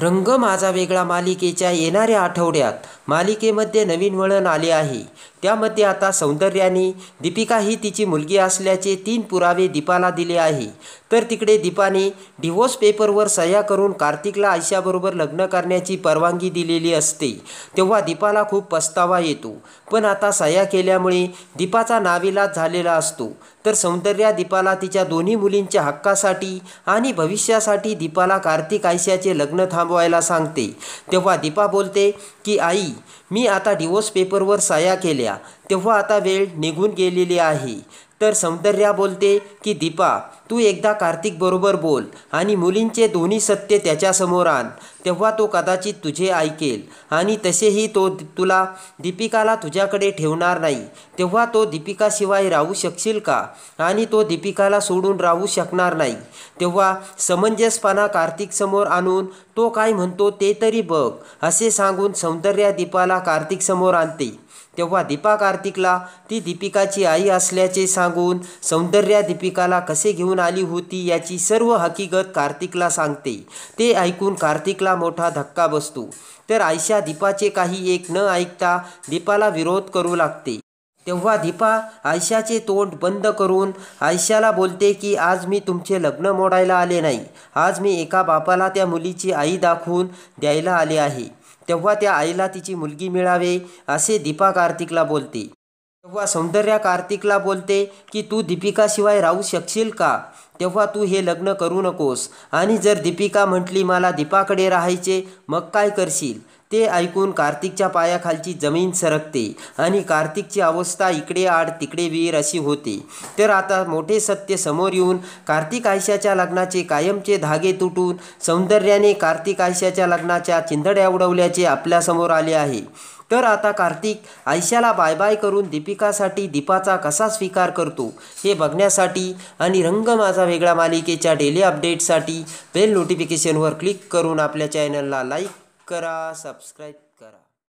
रंग माझा वेगळा मालिकेच्या येणाऱ्या आठवड्यात मालिकेमध्ये नवीन वळण आले आहे त्यामध्ये आता सौंदर्याने दीपिका ही तिची मुलगी असल्याचे तीन पुरावे दीपाला दिले आहे तर तिकडे दीपाने डिवोर्स पेपरवर सह्या करून कार्तिकला आयशाबरोबर लग्न करण्याची परवानगी दिलेली असते तेव्हा दीपाला खूप पस्तावा येतो पण आता सह्या केल्यामुळे दीपाचा नाविलाज झालेला असतो तर सौंदर्या दीपाला तिच्या दोन्ही मुलींच्या हक्कासाठी आणि भविष्यासाठी दीपाला कार्तिक आयशाचे लग्न थांबवायला सांगते तेव्हा दीपा बोलते की आई मी आता डिवोर्स पेपरवर सह्या केल्या तेव्हा आता वेळ निघून गेलेली आहे तर सौंदर्या बोलते की दीपा तू एकदा कार्तिकबरोबर बोल आणि मुलींचे दोन्ही सत्य त्याच्यासमोर आण तेव्हा तो कदाचित तुझे ऐकेल आणि तसेही तो तुला दीपिकाला तुझ्याकडे ठेवणार नाही तेव्हा तो दीपिकाशिवाय राहू शकशील का आणि तो दीपिकाला सोडून राहू शकणार नाही तेव्हा समंजसपणा कार्तिकसमोर आणून तो काय म्हणतो ते तरी बघ असे सांगून सौंदर्या दीपाला कार्तिकसमोर आणते तेव्हा दीपा कार्तिकला ती दीपिकाची आई असल्याचे सांगून सौंदर्या दीपिकाला कसे घेऊन घेऊन आली होती याची सर्व हकीकत कार्तिकला सांगते ते ऐकून कार्तिकला मोठा धक्का बसतो तर आयशा दीपाचे काही एक न ऐकता दीपाला विरोध करू लागते तेव्हा दीपा आयशाचे तोंड बंद करून आयशाला बोलते की आज मी तुमचे लग्न मोडायला आले नाही आज मी एका बापाला त्या मुलीची आई दाखवून द्यायला आले आहे तेव्हा त्या आईला तिची मुलगी मिळावे असे दीपा कार्तिकला बोलते तेव्हा सौंदर्या कार्तिकला बोलते की तू दीपिकाशिवाय राहू शकशील का तेव्हा तू हे लग्न करू नकोस आणि जर दीपिका म्हटली मला दीपाकडे राहायचे मग काय करशील ते ऐकून कार्तिकच्या पायाखालची जमीन सरकते आणि कार्तिकची अवस्था इकडे आड तिकडे वीर अशी होते तर आता मोठे सत्य समोर येऊन कार्तिक आयशाच्या लग्नाचे कायमचे धागे तुटून सौंदर्याने कार्तिक आयशाच्या लग्नाच्या चिंधड्या उडवल्याचे आपल्यासमोर आले आहे तर आता कार्तिक आयशाला बाय बाय करून दीपिकासाठी दीपाचा कसा स्वीकार करतो हे बघण्यासाठी आणि रंग माझा वेगळा मालिकेच्या डेली अपडेटसाठी बेल नोटिफिकेशनवर क्लिक करून आपल्या चॅनलला लाईक करा सबस्क्राईब